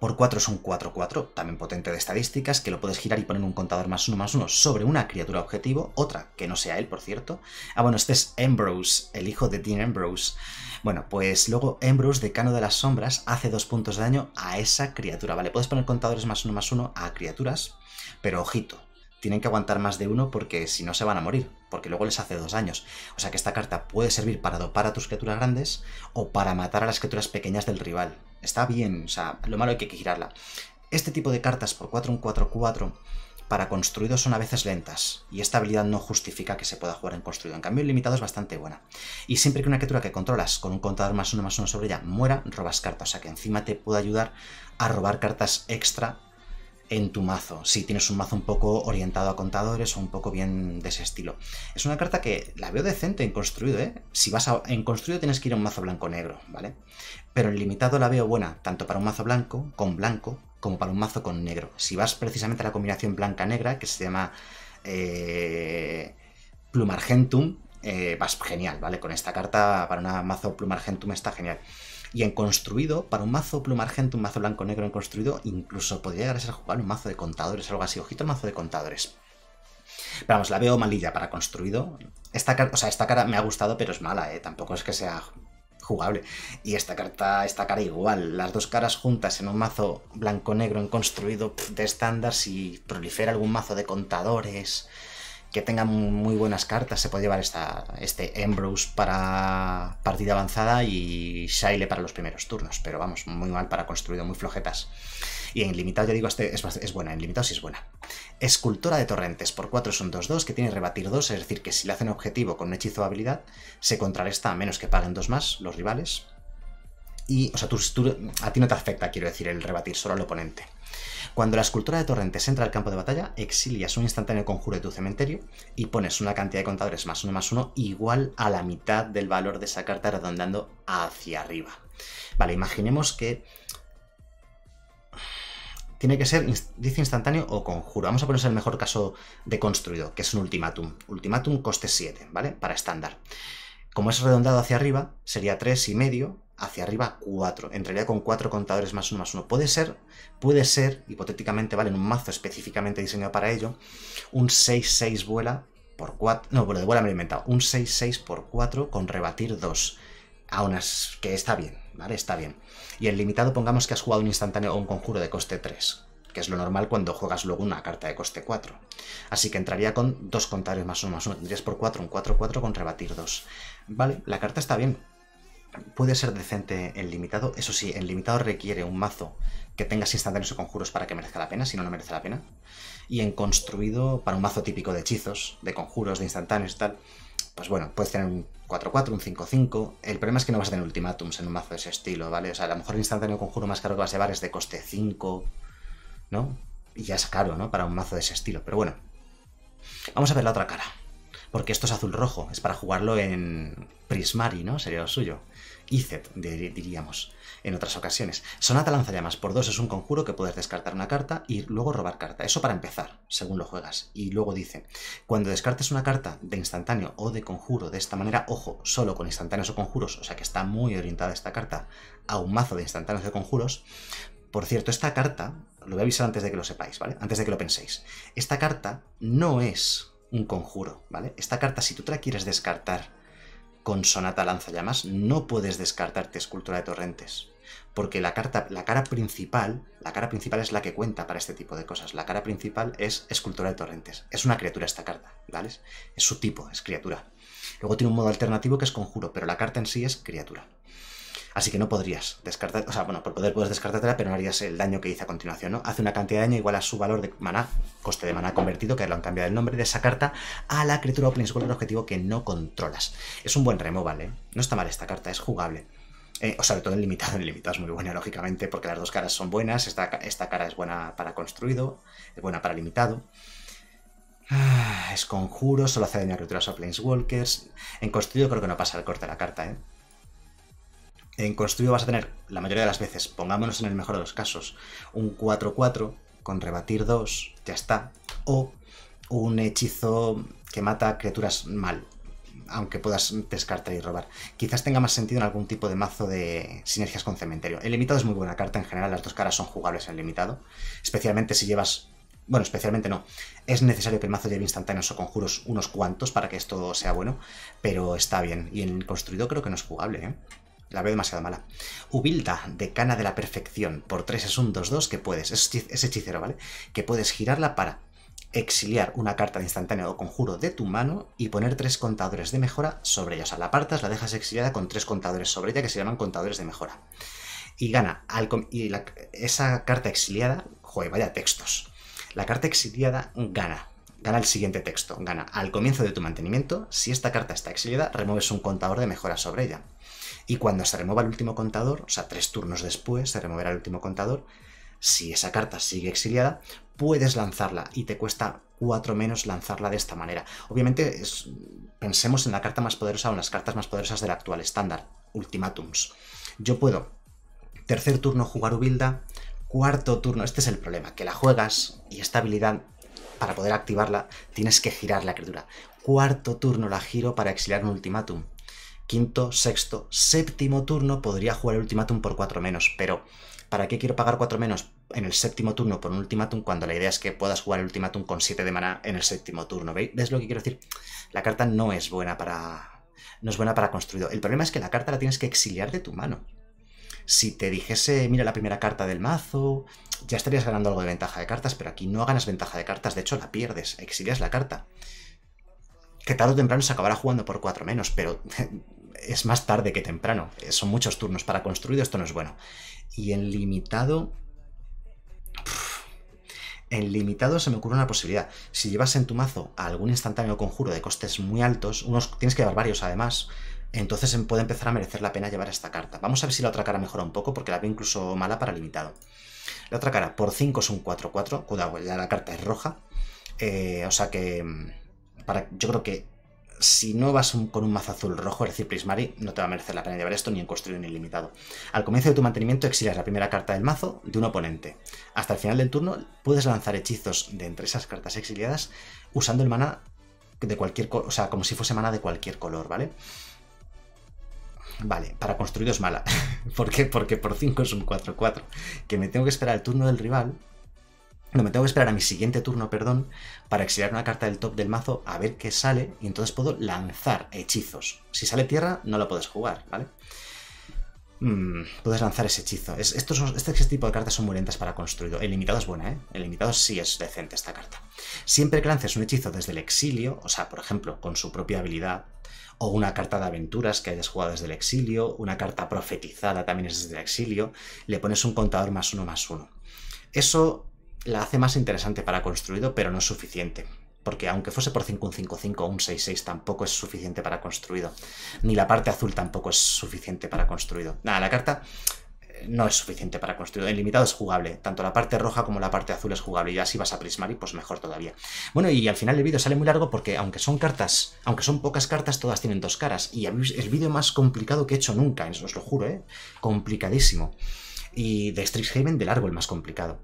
Speaker 1: Por 4 es un 4-4, también potente de estadísticas, que lo puedes girar y poner un contador más uno más uno sobre una criatura objetivo, otra que no sea él, por cierto. Ah, bueno, este es Ambrose, el hijo de Dean Ambrose. Bueno, pues luego Ambrose, decano de las sombras, hace dos puntos de daño a esa criatura. Vale, puedes poner contadores más uno más uno a criaturas, pero ojito, tienen que aguantar más de uno porque si no se van a morir porque luego les hace dos años. O sea que esta carta puede servir para dopar a tus criaturas grandes o para matar a las criaturas pequeñas del rival. Está bien, o sea, lo malo es que hay que girarla. Este tipo de cartas por 4 1 4-4 para construidos son a veces lentas, y esta habilidad no justifica que se pueda jugar en construido. En cambio, el limitado es bastante buena. Y siempre que una criatura que controlas con un contador más uno más uno sobre ella muera, robas cartas. O sea que encima te puede ayudar a robar cartas extra en tu mazo, si tienes un mazo un poco orientado a contadores o un poco bien de ese estilo. Es una carta que la veo decente en construido, ¿eh? Si vas a, en construido tienes que ir a un mazo blanco-negro, ¿vale? Pero en limitado la veo buena, tanto para un mazo blanco, con blanco, como para un mazo con negro. Si vas precisamente a la combinación blanca-negra, que se llama eh, Plumargentum, eh, vas genial, ¿vale? Con esta carta para un mazo Plumargentum está genial. Y en construido, para un mazo pluma un mazo blanco negro en construido, incluso podría llegar a ser jugable un mazo de contadores, algo así. Ojito el mazo de contadores. Pero vamos, la veo malilla para construido. Esta, o sea, esta cara me ha gustado, pero es mala, ¿eh? Tampoco es que sea jugable. Y esta carta, esta cara igual. Las dos caras juntas en un mazo blanco-negro en construido de estándar, si prolifera algún mazo de contadores que tenga muy buenas cartas. Se puede llevar esta, este Ambrose para partida avanzada y Shaile para los primeros turnos, pero vamos, muy mal para construido, muy flojetas. Y en limitado, ya digo, este es, buena, en limitado sí es buena. Escultora de torrentes, por 4 son 2-2, que tiene rebatir 2, es decir, que si le hacen objetivo con un hechizo o habilidad, se contrarresta a menos que paguen 2 más los rivales. Y, o sea, a ti no te afecta, quiero decir, el rebatir, solo al oponente. Cuando la escultura de Torrentes entra al campo de batalla, exilias un instantáneo conjuro de tu cementerio y pones una cantidad de contadores más uno más uno igual a la mitad del valor de esa carta redondando hacia arriba. Vale, imaginemos que tiene que ser dice instantáneo o conjuro. Vamos a ponerse el mejor caso de construido, que es un ultimátum. Ultimátum coste 7, ¿vale? Para estándar. Como es redondado hacia arriba, sería y medio hacia arriba 4. Entraría con 4 contadores más 1 más 1. Puede ser, puede ser, hipotéticamente, ¿vale? En un mazo específicamente diseñado para ello, un 6-6 vuela por 4. No, vuelo de vuela me lo he inventado. Un 6-6 por 4 con rebatir 2. Aún unas... que está bien, ¿vale? Está bien. Y el limitado, pongamos que has jugado un instantáneo o un conjuro de coste 3 que es lo normal cuando juegas luego una carta de coste 4. Así que entraría con dos contadores más 1 más 1, tendrías por 4 un 4-4 con rebatir 2. Vale, la carta está bien, puede ser decente el limitado. Eso sí, el limitado requiere un mazo que tengas instantáneos o conjuros para que merezca la pena, si no, no merece la pena. Y en construido, para un mazo típico de hechizos, de conjuros, de instantáneos y tal, pues bueno, puedes tener un 4-4, un 5-5. El problema es que no vas a tener ultimátums en un mazo de ese estilo, ¿vale? O sea, a lo mejor el instantáneo conjuro más caro que vas a llevar es de coste 5, ¿no? Y ya es caro, ¿no? Para un mazo de ese estilo. Pero bueno, vamos a ver la otra cara. Porque esto es azul-rojo, es para jugarlo en Prismari, ¿no? Sería lo suyo. Izet, diríamos, en otras ocasiones. Sonata lanzallamas por dos es un conjuro que puedes descartar una carta y luego robar carta. Eso para empezar, según lo juegas. Y luego dice, cuando descartes una carta de instantáneo o de conjuro de esta manera, ojo, solo con instantáneos o conjuros, o sea que está muy orientada esta carta a un mazo de instantáneos de conjuros. Por cierto, esta carta, lo voy a avisar antes de que lo sepáis, ¿vale? Antes de que lo penséis. Esta carta no es un conjuro, ¿vale? Esta carta, si tú te la quieres descartar con Sonata llamas, no puedes descartarte Escultura de Torrentes. Porque la, carta, la cara principal, la cara principal es la que cuenta para este tipo de cosas. La cara principal es Escultura de Torrentes. Es una criatura esta carta, ¿vale? Es su tipo, es criatura. Luego tiene un modo alternativo que es conjuro, pero la carta en sí es criatura. Así que no podrías descartar, o sea, bueno, por poder puedes descartártela, pero no harías el daño que hice a continuación, ¿no? Hace una cantidad de daño igual a su valor de maná, coste de maná convertido, que lo han cambiado el nombre de esa carta, a la criatura o planeswalker objetivo que no controlas. Es un buen removal, vale. No está mal esta carta, es jugable. Eh, o sobre todo en limitado, en limitado es muy buena, lógicamente, porque las dos caras son buenas. Esta, esta cara es buena para construido, es buena para limitado. Ah, es conjuro, solo hace daño a criaturas o planeswalkers. En construido creo que no pasa el corte de la carta, ¿eh? En construido vas a tener, la mayoría de las veces, pongámonos en el mejor de los casos, un 4-4 con rebatir 2, ya está. O un hechizo que mata criaturas mal, aunque puedas descartar y robar. Quizás tenga más sentido en algún tipo de mazo de sinergias con cementerio. El limitado es muy buena carta en general, las dos caras son jugables en limitado, especialmente si llevas... Bueno, especialmente no. Es necesario que el mazo lleve instantáneos o conjuros unos cuantos para que esto sea bueno, pero está bien. Y en construido creo que no es jugable, ¿eh? La veo demasiado mala. Ubilda, cana de la perfección. Por 3 es un 2-2 que puedes. Es hechicero, ¿vale? Que puedes girarla para exiliar una carta de instantáneo o conjuro de tu mano y poner tres contadores de mejora sobre ella. O sea, la apartas, la dejas exiliada con tres contadores sobre ella que se llaman contadores de mejora. Y gana. y esa carta exiliada. Joder, vaya textos. La carta exiliada gana gana el siguiente texto. Gana al comienzo de tu mantenimiento, si esta carta está exiliada, remueves un contador de mejora sobre ella. Y cuando se remueva el último contador, o sea, tres turnos después se removerá el último contador, si esa carta sigue exiliada, puedes lanzarla y te cuesta cuatro menos lanzarla de esta manera. Obviamente, pensemos en la carta más poderosa o en las cartas más poderosas del actual estándar, Ultimatums. Yo puedo, tercer turno jugar Ubilda, cuarto turno, este es el problema, que la juegas y esta habilidad, para poder activarla, tienes que girar la criatura. Cuarto turno la giro para exiliar un Ultimatum quinto, sexto, séptimo turno podría jugar el ultimatum por 4 menos, pero ¿para qué quiero pagar 4 menos en el séptimo turno por un ultimatum cuando la idea es que puedas jugar el ultimatum con 7 de mana en el séptimo turno? ¿Ves lo que quiero decir? La carta no es buena para... no es buena para construido. El problema es que la carta la tienes que exiliar de tu mano. Si te dijese, mira la primera carta del mazo, ya estarías ganando algo de ventaja de cartas, pero aquí no ganas ventaja de cartas, de hecho la pierdes, exilias la carta. Que tarde o temprano se acabará jugando por 4 menos, pero es más tarde que temprano. Eh, son muchos turnos para construido, esto no es bueno. Y en limitado... en limitado se me ocurre una posibilidad. Si llevas en tu mazo algún instantáneo conjuro de costes muy altos, unos tienes que llevar varios además, entonces em, puede empezar a merecer la pena llevar esta carta. Vamos a ver si la otra cara mejora un poco, porque la veo incluso mala para limitado. La otra cara, por 5 es un 4-4, cuidado, ya la carta es roja, eh, o sea que em, para, yo creo que si no vas con un mazo azul rojo, es decir, Prismari, no te va a merecer la pena llevar esto ni en construido ni limitado. Al comienzo de tu mantenimiento exilias la primera carta del mazo de un oponente. Hasta el final del turno puedes lanzar hechizos de entre esas cartas exiliadas usando el mana de cualquier color, o sea, como si fuese mana de cualquier color, ¿vale? Vale, para construido es mala. ¿Por qué? Porque por 5 es un 4-4. Que me tengo que esperar el turno del rival no, me tengo que esperar a mi siguiente turno, perdón, para exiliar una carta del top del mazo a ver qué sale y entonces puedo lanzar hechizos. Si sale tierra, no la puedes jugar, ¿vale? Mm, puedes lanzar ese hechizo. Este, este tipo de cartas son muy lentas para construido. El limitado es buena, ¿eh? El limitado sí es decente esta carta. Siempre que lances un hechizo desde el exilio, o sea, por ejemplo, con su propia habilidad, o una carta de aventuras que hayas jugado desde el exilio, una carta profetizada también es desde el exilio, le pones un contador más uno más uno. Eso la hace más interesante para construido, pero no es suficiente. Porque aunque fuese por 5-5 o un 6-6 tampoco es suficiente para construido. Ni la parte azul tampoco es suficiente para construido. Nada, la carta eh, no es suficiente para construido. El limitado es jugable. Tanto la parte roja como la parte azul es jugable. Y así vas a prismar y pues mejor todavía. Bueno, y al final el vídeo sale muy largo porque aunque son cartas, aunque son pocas cartas, todas tienen dos caras. Y el vídeo más complicado que he hecho nunca, os lo juro, ¿eh? Complicadísimo. Y de Strixhaven de largo el más complicado.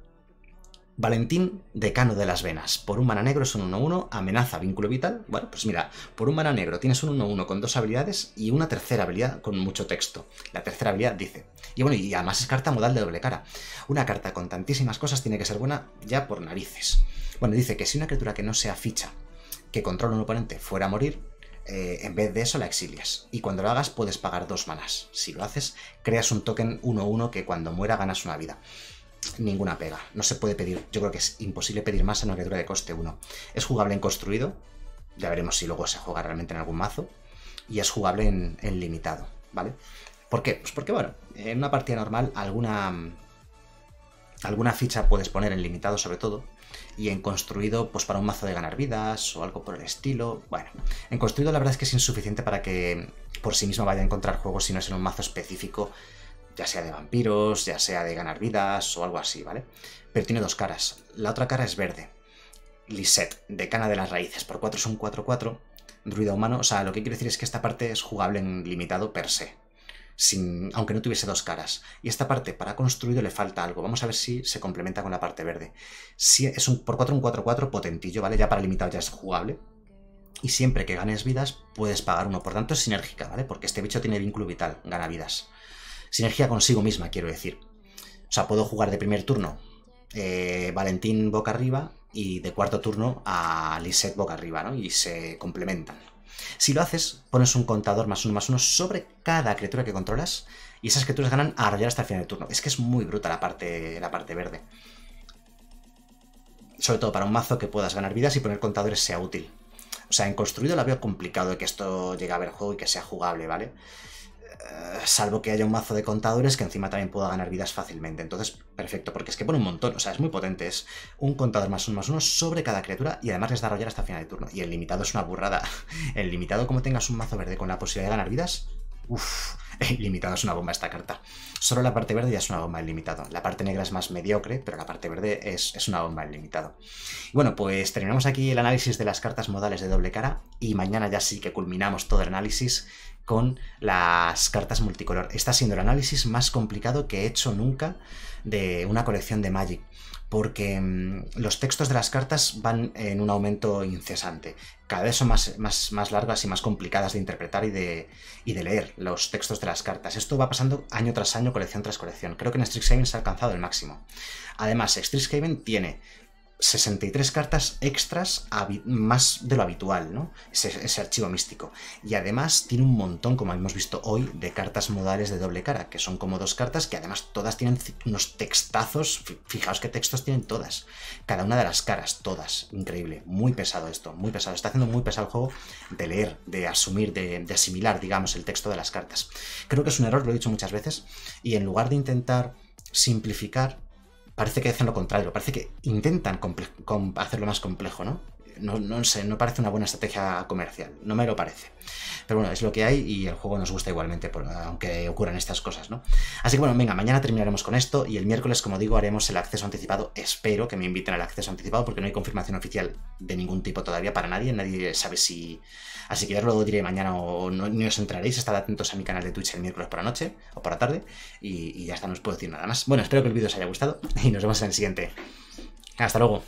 Speaker 1: Valentín, decano de las venas. Por un mana negro es un 1-1, amenaza, vínculo vital. Bueno, pues mira, por un mana negro tienes un 1-1 con dos habilidades y una tercera habilidad con mucho texto. La tercera habilidad dice. Y bueno, y además es carta modal de doble cara. Una carta con tantísimas cosas tiene que ser buena ya por narices. Bueno, dice que si una criatura que no sea ficha, que controla un oponente, fuera a morir, eh, en vez de eso la exilias. Y cuando lo hagas puedes pagar dos manas. Si lo haces, creas un token 1-1 que cuando muera ganas una vida ninguna pega. No se puede pedir, yo creo que es imposible pedir más a una criatura de coste 1. Es jugable en construido, ya veremos si luego se juega realmente en algún mazo, y es jugable en, en limitado, ¿vale? ¿Por qué? Pues porque, bueno, en una partida normal alguna, alguna ficha puedes poner en limitado sobre todo, y en construido pues para un mazo de ganar vidas o algo por el estilo. Bueno, en construido la verdad es que es insuficiente para que por sí mismo vaya a encontrar juegos si no es en un mazo específico ya sea de vampiros, ya sea de ganar vidas o algo así, ¿vale? Pero tiene dos caras. La otra cara es verde. Lisette, decana de las raíces, por 4 es un 4-4, druida humano, o sea, lo que quiero decir es que esta parte es jugable en limitado per se, sin, aunque no tuviese dos caras. Y esta parte, para construido, le falta algo. Vamos a ver si se complementa con la parte verde. Si es un por 4 un 4-4 potentillo, ¿vale? Ya para limitado ya es jugable, y siempre que ganes vidas puedes pagar uno. Por tanto, es sinérgica, ¿vale? Porque este bicho tiene vínculo vital, gana vidas. Sinergia consigo misma, quiero decir. O sea, puedo jugar de primer turno eh, Valentín boca arriba y de cuarto turno a Lisette boca arriba, ¿no? Y se complementan. Si lo haces, pones un contador más uno más uno sobre cada criatura que controlas y esas criaturas ganan a rayar hasta el final del turno. Es que es muy bruta la parte, la parte verde. Sobre todo para un mazo que puedas ganar vidas y poner contadores sea útil. O sea, en construido la veo complicado de que esto llegue a ver juego y que sea jugable, ¿vale? vale eh, salvo que haya un mazo de contadores que encima también pueda ganar vidas fácilmente. Entonces, perfecto, porque es que pone un montón, o sea, es muy potente. Es un contador más uno más uno sobre cada criatura y además les da rollar hasta final de turno. Y el limitado es una burrada. El limitado, como tengas un mazo verde con la posibilidad de ganar vidas, uff, el limitado es una bomba esta carta. Solo la parte verde ya es una bomba el limitado. La parte negra es más mediocre, pero la parte verde es, una bomba el limitado. bueno, pues terminamos aquí el análisis de las cartas modales de doble cara y mañana ya sí que culminamos todo el análisis con las cartas multicolor. Está siendo el análisis más complicado que he hecho nunca de una colección de Magic, porque mm, los textos de las cartas van en un aumento incesante. Cada vez son más, más, más largas y más complicadas de interpretar y de, y de, leer los textos de las cartas. Esto va pasando año tras año, colección tras colección. Creo que en Strixhaven se ha alcanzado el máximo. Además, Strixhaven tiene 63 cartas extras más de lo habitual, ¿no? Ese, archivo místico. Y además tiene un montón, como hemos visto hoy, de cartas modales de doble cara, que son como dos cartas que además todas tienen unos textazos, fijaos qué textos tienen todas, cada una de las caras, todas, increíble, muy pesado esto, muy pesado, está haciendo muy pesado el juego de leer, de asumir, de asimilar, digamos, el texto de las cartas. Creo que es un error, lo he dicho muchas veces, y en lugar de intentar simplificar, parece que hacen lo contrario, parece que intentan hacerlo más complejo, ¿no? ¿no? sé, no parece una buena estrategia comercial, no me lo parece. Pero bueno, es lo que hay y el juego nos gusta igualmente, aunque ocurran estas cosas, ¿no? Así que bueno, venga, mañana terminaremos con esto y el miércoles, como digo, haremos el acceso anticipado. Espero que me inviten al acceso anticipado porque no hay confirmación oficial de ningún tipo todavía para nadie, nadie sabe si Así que ya lo diré mañana o no, ni os entraréis. Estad atentos a mi canal de Twitch el miércoles por la noche o por la tarde. Y, y ya está, no os puedo decir nada más. Bueno, espero que el vídeo os haya gustado y nos vemos en el siguiente. Hasta luego.